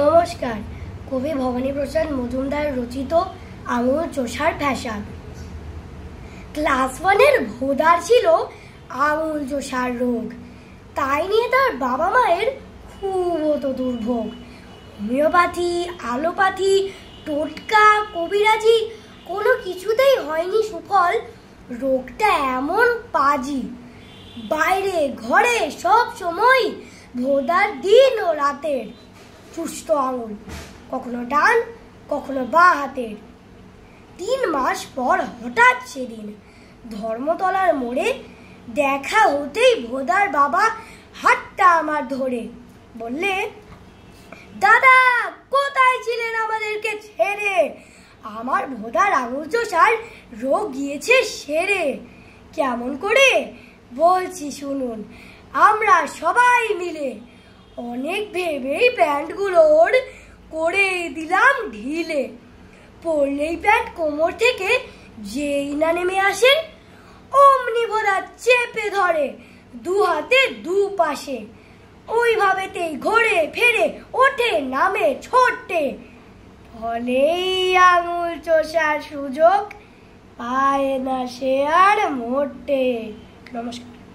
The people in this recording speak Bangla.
নমস্কার কবি ভবানীপ্রসাদ মজুমদার রচিত আঙুল চোষার ফ্যাশন ক্লাস ওয়ানের ভোদার ছিল আঙুল চোষার রোগ তাই নিয়ে তার বাবা মায়ের খুব তো দুর্ভোগ হোমিওপ্যাথি আলোপ্যাথি টোটকা কবিরাজি কোনো কিছুতেই হয়নি সুফল রোগটা এমন পাজি বাইরে ঘরে সব সময় ভোদার দিন ও রাতের সুস্থ আঙুল কখনো ডান কখনো বা হাতের তিন মাস পর হঠাৎ সেদিন ধর্মতলার মোড়ে দেখা হতেই ভোদার বাবা হাতটা আমার ধরে বললে দাদা কোথায় ছিলেন আমাদেরকে ছেড়ে আমার ভোদার আঙুল চোষার রোগ গিয়েছে সেরে কেমন করে বলছি শুনুন আমরা সবাই মিলে অনেক ভেবেই প্যান্টগুলোর করে দিলাম ঢিলে পরলেই প্যান্ট কোমর থেকে যেই না নেমে আসেন অমনি ভরা চেপে ধরে দু হাতে দু পাশে ওইভাবেতেই ঘোরে ফেরে ওঠে নামে ছোটে ফলেই আঙুল চষার সুযোগ পায় না সে আর মোটে নমস্কার